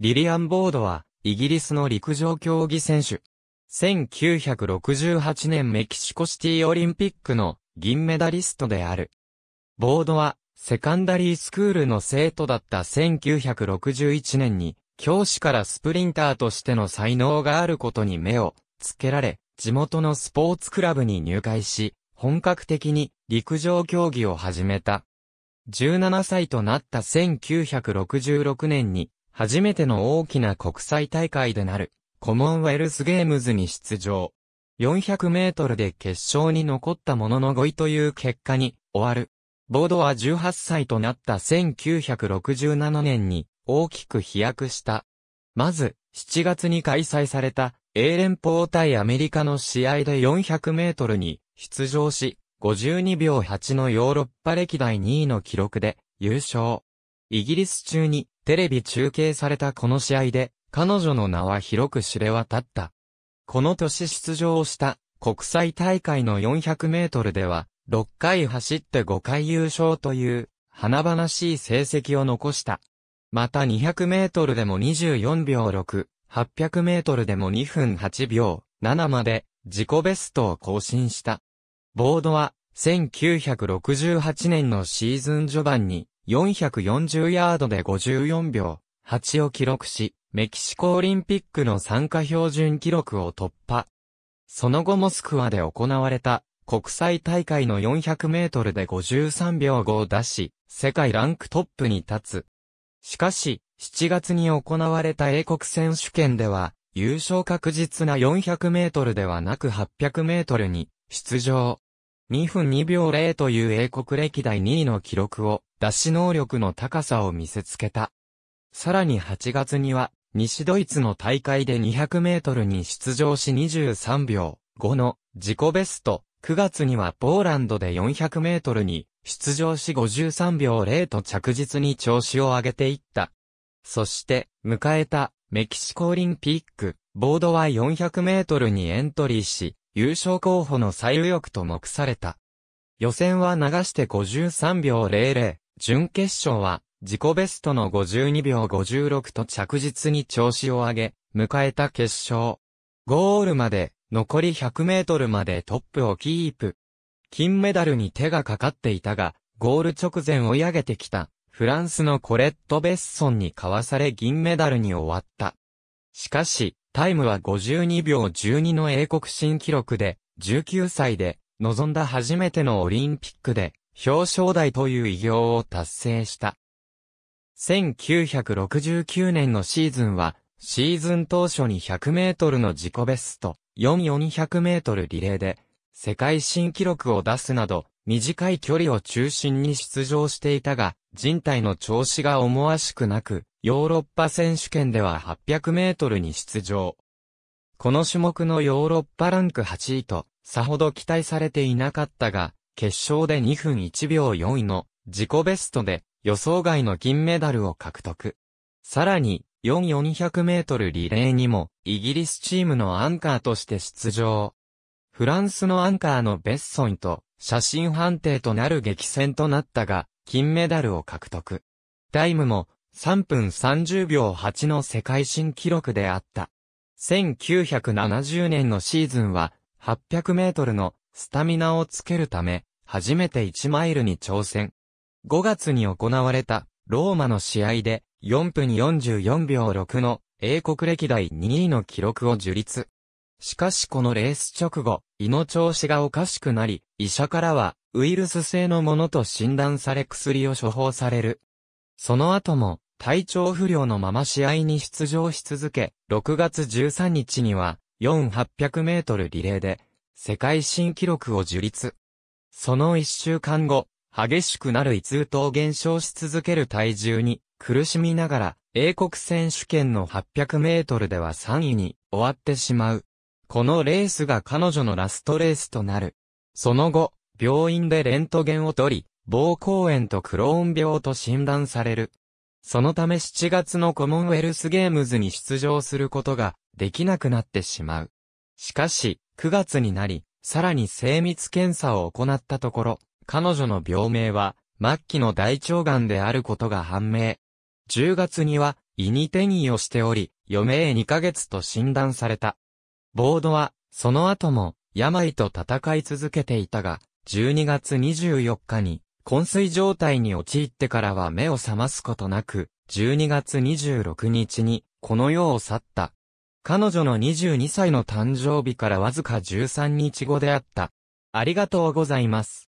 リリアン・ボードは、イギリスの陸上競技選手。1968年メキシコシティオリンピックの銀メダリストである。ボードは、セカンダリースクールの生徒だった1961年に、教師からスプリンターとしての才能があることに目をつけられ、地元のスポーツクラブに入会し、本格的に陸上競技を始めた。17歳となった1966年に初めての大きな国際大会でなる、コモンウェルスゲームズに出場。400メートルで決勝に残ったものの5位という結果に終わる。ボードは18歳となった1967年に大きく飛躍した。まず、7月に開催された英連邦対アメリカの試合で400メートルに出場し、52秒8のヨーロッパ歴代2位の記録で優勝。イギリス中にテレビ中継されたこの試合で、彼女の名は広く知れ渡った。この年出場をした国際大会の400メートルでは、6回走って5回優勝という、華々しい成績を残した。また200メートルでも24秒6、800メートルでも2分8秒7まで自己ベストを更新した。ボードは1968年のシーズン序盤に440ヤードで54秒8を記録し、メキシコオリンピックの参加標準記録を突破。その後モスクワで行われた国際大会の400メートルで53秒5を出し、世界ランクトップに立つ。しかし、7月に行われた英国選手権では、優勝確実な400メートルではなく800メートルに出場。2分2秒0という英国歴代2位の記録を脱脂能力の高さを見せつけた。さらに8月には、西ドイツの大会で200メートルに出場し23秒5の自己ベスト。9月にはポーランドで400メートルに出場し53秒0と着実に調子を上げていった。そして、迎えたメキシコオリンピック、ボードは400メートルにエントリーし、優勝候補の最右翼と目された。予選は流して53秒00、準決勝は、自己ベストの52秒56と着実に調子を上げ、迎えた決勝。ゴールまで、残り100メートルまでトップをキープ。金メダルに手がかかっていたが、ゴール直前追い上げてきた、フランスのコレット・ベッソンにかわされ銀メダルに終わった。しかし、タイムは52秒12の英国新記録で、19歳で、望んだ初めてのオリンピックで、表彰台という偉業を達成した。1969年のシーズンは、シーズン当初に100メートルの自己ベスト、4400メートルリレーで、世界新記録を出すなど、短い距離を中心に出場していたが、人体の調子が思わしくなく、ヨーロッパ選手権では800メートルに出場。この種目のヨーロッパランク8位と、さほど期待されていなかったが、決勝で2分1秒4位の自己ベストで予想外の金メダルを獲得。さらに、4400メートルリレーにも、イギリスチームのアンカーとして出場。フランスのアンカーのベッソンと、写真判定となる激戦となったが、金メダルを獲得。タイムも、3分30秒8の世界新記録であった。1970年のシーズンは、800メートルのスタミナをつけるため、初めて1マイルに挑戦。5月に行われた、ローマの試合で、4分44秒6の、英国歴代2位の記録を樹立。しかしこのレース直後、胃の調子がおかしくなり、医者からは、ウイルス性のものと診断され薬を処方される。その後も、体調不良のまま試合に出場し続け、6月13日には、4800メートルリレーで、世界新記録を樹立。その一週間後、激しくなる胃痛と減少し続ける体重に苦しみながら、英国選手権の800メートルでは3位に終わってしまう。このレースが彼女のラストレースとなる。その後、病院でレントゲンを取り、膀胱炎とクローン病と診断される。そのため7月のコモンウェルスゲームズに出場することができなくなってしまう。しかし、9月になり、さらに精密検査を行ったところ、彼女の病名は、末期の大腸がんであることが判明。10月には、胃に転移をしており、余命2ヶ月と診断された。ボードは、その後も、病と戦い続けていたが、12月24日に、昏睡状態に陥ってからは目を覚ますことなく、12月26日に、この世を去った。彼女の22歳の誕生日からわずか13日後であった。ありがとうございます。